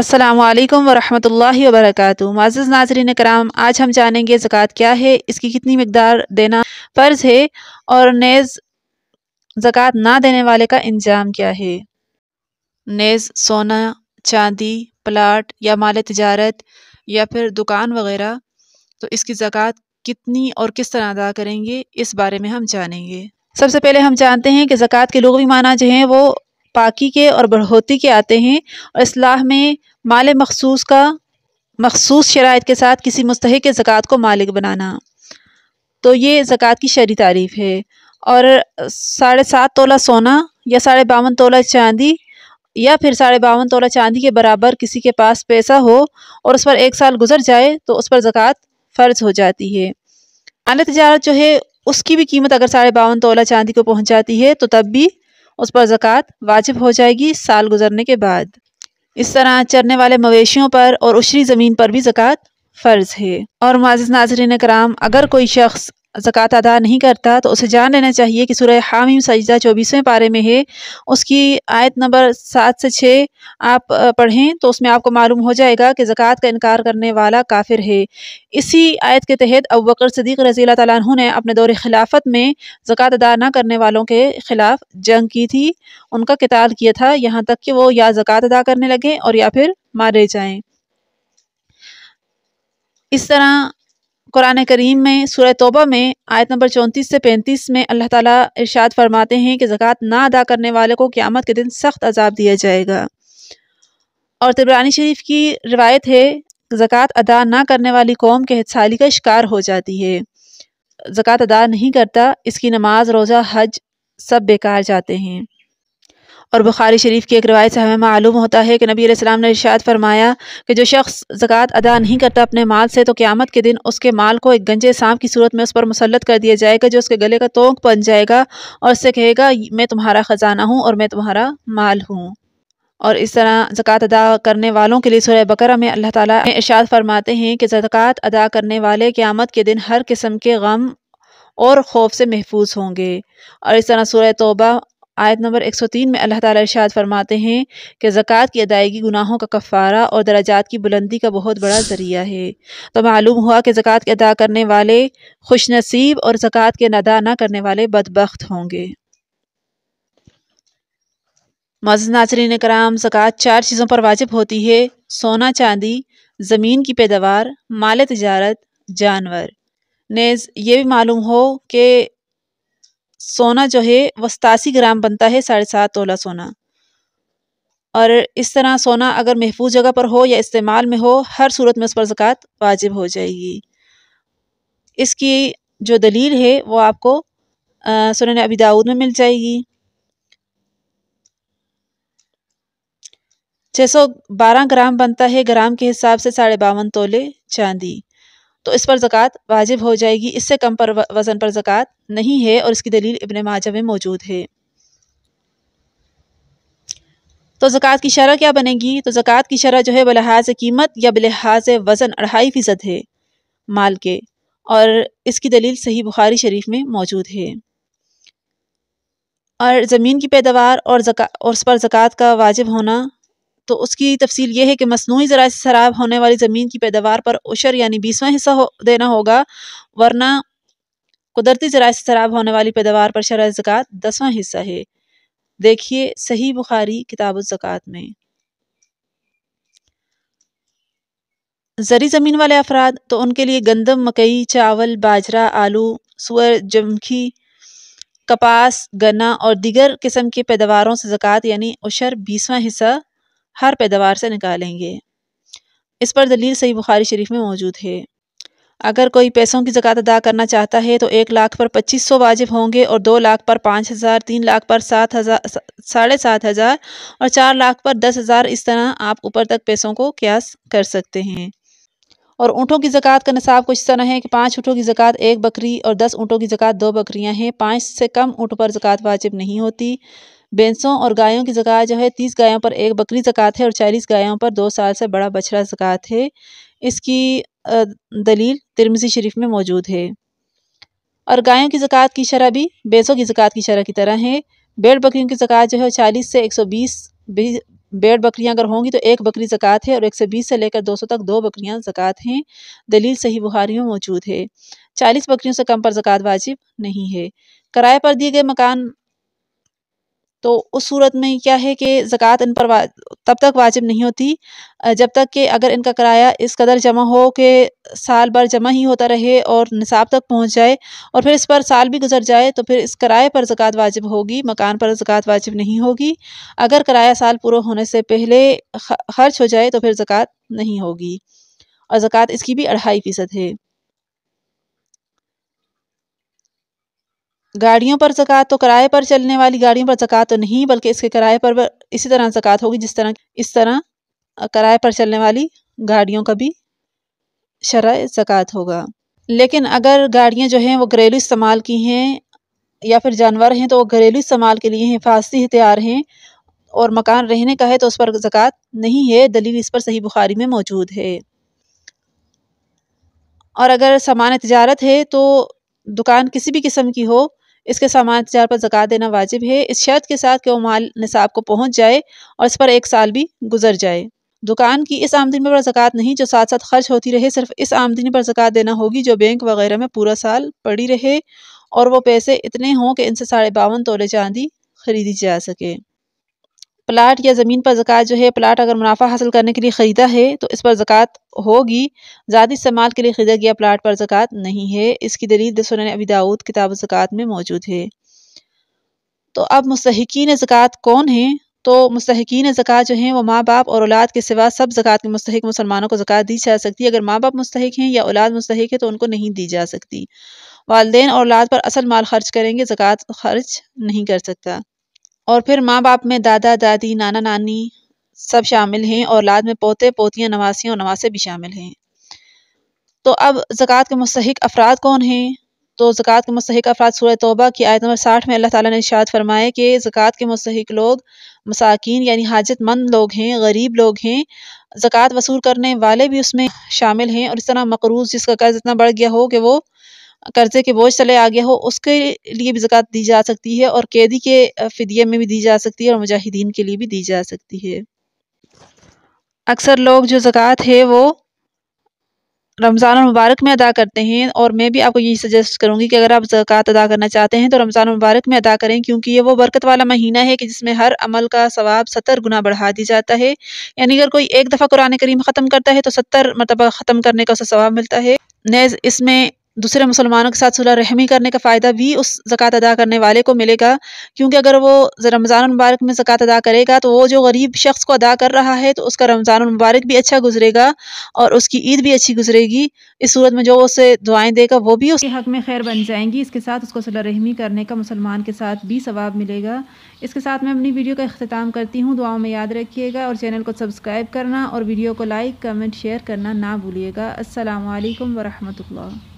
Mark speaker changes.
Speaker 1: अस्सलाम वालेकुम वरहमतुल्लाहि वबरकatuh माजिज़ नाजरीन कराम आज हम जानेंगे ज़क़़त क्या है इसकी कितनी मकदार देना फ़र्ज़ है और नेज़ ज़क़़त ना देने वाले का इंजाम क्या है नेज़ सोना चांदी प्लाट या माल तजारत या फिर दुकान वगैरह तो इसकी ज़क़़त कितनी और किस तरह अदा करेंगे इस बारे में हम जानेंगे सबसे पहले हम जानते हैं कि ज़क़़त के लोग भी माना जो हैं वो पाकि के और बढ़ोती के आते हैं और असलाह में माल मखसूस का मखसूस शराइ के साथ किसी मुस्तक ज़क़़त को मालिक बनाना तो ये ज़क़़त की शरी तारीफ़ है और साढ़े सात तोला सोना या साढ़े बावन तोला चांदी या फिर साढ़े बावन तोला चांदी के बराबर किसी के पास पैसा हो और उस पर एक साल गुजर जाए तो उस पर ज़क़़त फ़र्ज हो जाती है आला तजारत जो है उसकी भी कीमत अगर साढ़े बावन तोला चांदी को पहुँचाती जाती है तो तब भी उस पर ज़क़़त वाजिब हो जाएगी साल गुजरने के बाद इस तरह चरने वाले मवेशियों पर और उशरी ज़मीन पर भी ज़क़़त फ़र्ज़ है और माजिद नाजरन कराम अगर कोई शख्स जक़ात अदा नहीं करता तो उसे जान लेना चाहिए कि सूर्य हामिम सजदा चौबीसवें पारे में है उसकी आयत नंबर सात से छः आप पढ़ें तो उसमें आपको मालूम हो जाएगा कि ज़क़़त का इनकार करने वाला काफिर है इसी आयत के तहत अब बकर सदीक रज़ी तु ने अपने दौरे खिलाफत में ज़क़़त अदा ना करने वालों के ख़िलाफ़ जंग की थी उनका किताल किया था यहाँ तक कि वो या ज़क़़त अदा करने लगें और या फिर मारे जाएँ इस तरह कुरान करीम में सूर तोबा में आयत नंबर चौंतीस से पैंतीस में अल्लाह ताला इरशाद फरमाते हैं कि ज़क़़त ना अदा करने वाले को क़्यामत के दिन सख्त अजाब दिया जाएगा और तिबरानी शरीफ की रिवायत है ज़क़़त अदा ना करने वाली कौम के हितसाली का शिकार हो जाती है ज़क़़त अदा नहीं करता इसकी नमाज रोज़ा हज सब बेकार जाते हैं और बुखारी शरीफ की एक रवायत से हमें मालूम होता है कि नबी आसमाम ने इशात फरमाया कि जो शख्स ज़क़़त अदा नहीं करता अपने माल से तो क़्यामत के दिन उसके माल को एक गंजे सांप की सूरत में उस पर मुसलत कर दिया जाएगा जो उसके गले का तोंक बन जाएगा और उससे कहेगा मैं तुम्हारा ख़जाना हूँ और मैं तुम्हारा माल हूँ और इस तरह ज़क़़त अदा करने वालों के लिए सुरह बकर में अल्लाह ताली इर्शात फरमाते हैं कि ज़क़़त अदा करने वाले क़्यामत के दिन हर किस्म के गम और खौफ से महफूज होंगे और इस तरह सुरह तोबा आयत नंबर 103 में अल्लाह ताला इरशाद फरमाते हैं कि ज़क़़त की अदायगी गुनाहों का कफ़ारा और दराजात की बुलंदी का बहुत बड़ा ज़रिया है तो मालूम हुआ कि ज़क़़त अदा करने वाले खुश नसीब और ज़क़़त के अदा ना करने वाले बदबख्त होंगे मज़ नाजरीन कराम ज़क़़त चार चीज़ों पर वाजिब होती है सोना चांदी ज़मीन की पैदावार माल तजारत जानवर नेज़ ये भी मालूम हो कि सोना जो है वह सतासी ग्राम बनता है साढ़े सात तोला सोना और इस तरह सोना अगर महफूज जगह पर हो या इस्तेमाल में हो हर सूरत में उस पर ज़क़़त वाजिब हो जाएगी इसकी जो दलील है वो आपको सुनने अबी दाऊद में मिल जाएगी छः सौ बारह ग्राम बनता है ग्राम के हिसाब से साढ़े बावन तोले चांदी तो इस पर ज़क़़त वाजिब हो जाएगी इससे कम पर वज़न पर ज़क़़त नहीं है और इसकी दलील इबन माजा में मौजूद है तो ज़क़़त की शरह क्या बनेगी तो ज़क़़त की शरह जो है बलहाज कीमत या बलहाज वज़न अढ़ाई फ़ीसद है माल के और इसकी दलील सही बुखारी शरीफ में मौजूद है और ज़मीन की पैदावार और जका और उस पर ज़क़़त का वाजिब होना तो उसकी तफसील ये है कि मसनू ज़रा से शराब होने वाली ज़मीन की पैदावार पर उशर यानी बीसवा हिस्सा हो, देना होगा वरना कुदरती ज़रा से शराब होने वाली पैदावार पर शरा ज़क़़त दसवां हिस्सा है देखिए सही बुखारी किताब ज़क़़त में जरी ज़मीन वाले अफराद तो उनके लिए गंदम मकई चावल बाजरा आलू सुअर जमखी कपास गन्ना और दीगर किस्म की पैदावारों से ज़क़़त यानी उशर बीसवा हिस्सा हर पैदावार से निकालेंगे इस पर दलील सही बुखारी शरीफ में मौजूद है अगर कोई पैसों की ज़क़़त अदा करना चाहता है तो एक लाख पर पच्चीस सौ वाजिब होंगे और दो लाख पर पाँच हज़ार तीन लाख पर सात हज़ार साढ़े सात हज़ार और चार लाख पर दस हज़ार इस तरह आप ऊपर तक पैसों को क्यास कर सकते हैं और ऊँटों की ज़क़़त का निसाब कुछ इस तरह है कि पाँच ऊँटों की ज़क़ात एक बकरी और दस ऊँटों की ज़क़़त दो बकरियाँ हैं पाँच से कम ऊँट पर ज़क़़त वाजिब नहीं होती भैंसों और गायों की ज़क़़त जो है तीस गायों पर एक बकरी ज़क़़त है और चालीस गायों पर दो साल से बड़ा बछड़ा ज़क़़त है इसकी दलील तिरमिज़ी शरीफ में मौजूद है और गायों की ज़क़़त की शरह भी भैंसों की ज़क़़त की शरह की तरह है बेड़ बकरियों की ज़क़़त जो है चालीस से एक सौ बीस भेड़ बकरियां अगर होंगी तो एक बकरी जकवात है और एक सौ बीस से लेकर दो सौ तक दो बकरियां जकवात हैं दलील सही बुहारी में मौजूद है चालीस बकरियों से कम पर जकवात वाजिब नहीं है किराए पर दिए गए मकान तो उस सूरत में क्या है कि ज़क़़त इन पर तब तक वाजिब नहीं होती जब तक कि अगर इनका किराया इस कदर जमा हो कि साल भर जमा ही होता रहे और निसाब तक पहुंच जाए और फिर इस पर साल भी गुजर जाए तो फिर इस किराए पर ज़क़़त वाजिब होगी मकान पर ज़क़़त वाजिब नहीं होगी अगर किराया साल पूरा होने से पहले खर्च हो जाए तो फिर ज़क़़त नहीं होगी और ज़क़़त इसकी भी अढ़ाई फ़ीसद है गाड़ियों पर जक़ात तो किराए पर चलने वाली गाड़ियों पर जक़ात तो नहीं बल्कि इसके किराए पर इसी तरह जक़ात होगी जिस तरह इस तरह किराए पर चलने वाली गाड़ियों का भी शरा जक़ात होगा लेकिन अगर गाड़ियाँ जो हैं वो घरेलू इस्तेमाल की हैं या फिर जानवर हैं तो वो घरेलू इस्तेमाल के लिए हिफाजती हथियार हैं और मकान रहने का है तो उस पर जक़ात नहीं है दलील इस पर सही बुखारी में मौजूद है और अगर सामान तजारत है तो दुकान किसी भी किस्म की हो इसके सामान तजार पर जक़ात देना वाजिब है इस शर्त के साथ कि वो माल निसाब को पहुँच जाए और इस पर एक साल भी गुजर जाए दुकान की इस आमदनी पर जक़ात नहीं जो साथ साथ खर्च होती रहे सिर्फ इस आमदनी पर जक़ात देना होगी जो बैंक वगैरह में पूरा साल पड़ी रहे और वो पैसे इतने हों कि इनसे साढ़े बावन तोले चांदी खरीदी जा सके प्लाट या ज़मीन पर ज़क़़त जो है प्लाट अगर मुनाफा हासिल करने के लिए ख़रीदा है तो इस पर ज़क़़त होगी ज्यादा इस्तेमाल के लिए ख़रीदा गया प्लाट पर ज़क़़त नहीं है इसकी दलील सुन अबी दाऊद किताब ज़क़़त में मौजूद है तो अब मुस्तकिन ज़क़़त कौन है तो मुस्तकिन ज़क़़त जो हैं वो माँ बाप और औलाद के सिवा सब ज़क़़त के मुस्तक मुसलमानों को ज़क़़त दी जा सकती है अगर माँ बाप मुस्तक हैं या औलाद मुस्तक है तो उनको नहीं दी जा सकती वालदेन और औलाद पर असल माल खर्च करेंगे ज़क़़त खर्च नहीं कर सकता और फिर माँ बाप में दादा दादी नाना नानी सब शामिल हैं और लाद में पोते पोतियाँ नवासियाँ और नवासे भी शामिल हैं तो अब ज़क़़त के मुस्तक अफराद कौन हैं तो ज़क़़त के मुस्तक अफराद सूरह तोबा की आयत नंबर साठ में अल्लाह ताला ने इशाद फरमाया कि ज़क़़त के मुस्तक लोग मसाकिन यानी हाजतमंद लोग हैं गरीब लोग हैं ज़क़़त वसूल करने वाले भी उसमें शामिल हैं और इस तरह मकरूज जिसका कर्ज़ इतना बढ़ गया हो कि वो कर्जे के बोझ तले आ गया हो उसके लिए भी ज़क़़त दी जा सकती है और कैदी के फ़िदिये में भी दी जा सकती है और मुजाहिदीन के लिए भी दी जा सकती है अक्सर लोग जो जक़ात है वो रमज़ान मुबारक में अदा करते हैं और मैं भी आपको यही सजेस्ट करूंगी कि अगर आप ज़क़़त अदा करना चाहते हैं तो रमज़ान मुबारक में अदा करें क्योंकि ये वो बरकत वाला महीना है कि जिसमें हर अमल का सवाब सत्तर गुना बढ़ा दी जाता है यानी अगर कोई एक दफ़ा कुरान करीम ख़त्म करता है तो सत्तर मतलब ख़त्म करने का उसे सवाब मिलता है नैज़ इसमें दूसरे मुसलमानों के साथ सुलह रहमी करने का फ़ायदा भी उस ज़क़़त अदा करने वाले को मिलेगा क्योंकि अगर वो रमज़ान मुबारक में ज़क़़त अदा करेगा तो वो जो गरीब शख्स को अदा कर रहा है तो उसका रमज़ान मुबारक भी अच्छा गुजरेगा और उसकी ईद भी अच्छी गुजरेगी इस सूरत में जो उसे दुआएँ देगा वो भी उसके हक़ में खैर बन जाएंगी इसके साथ उसको सुलह रहमी करने का मुसलमान के साथ भी सवाब मिलेगा इसके साथ मैं अपनी वीडियो का अख्ताम करती हूँ दुआओं में याद रखिएगा और चैनल को सब्सक्राइब करना और वीडियो को लाइक कमेंट शेयर करना ना भूलिएगा असल वरहमल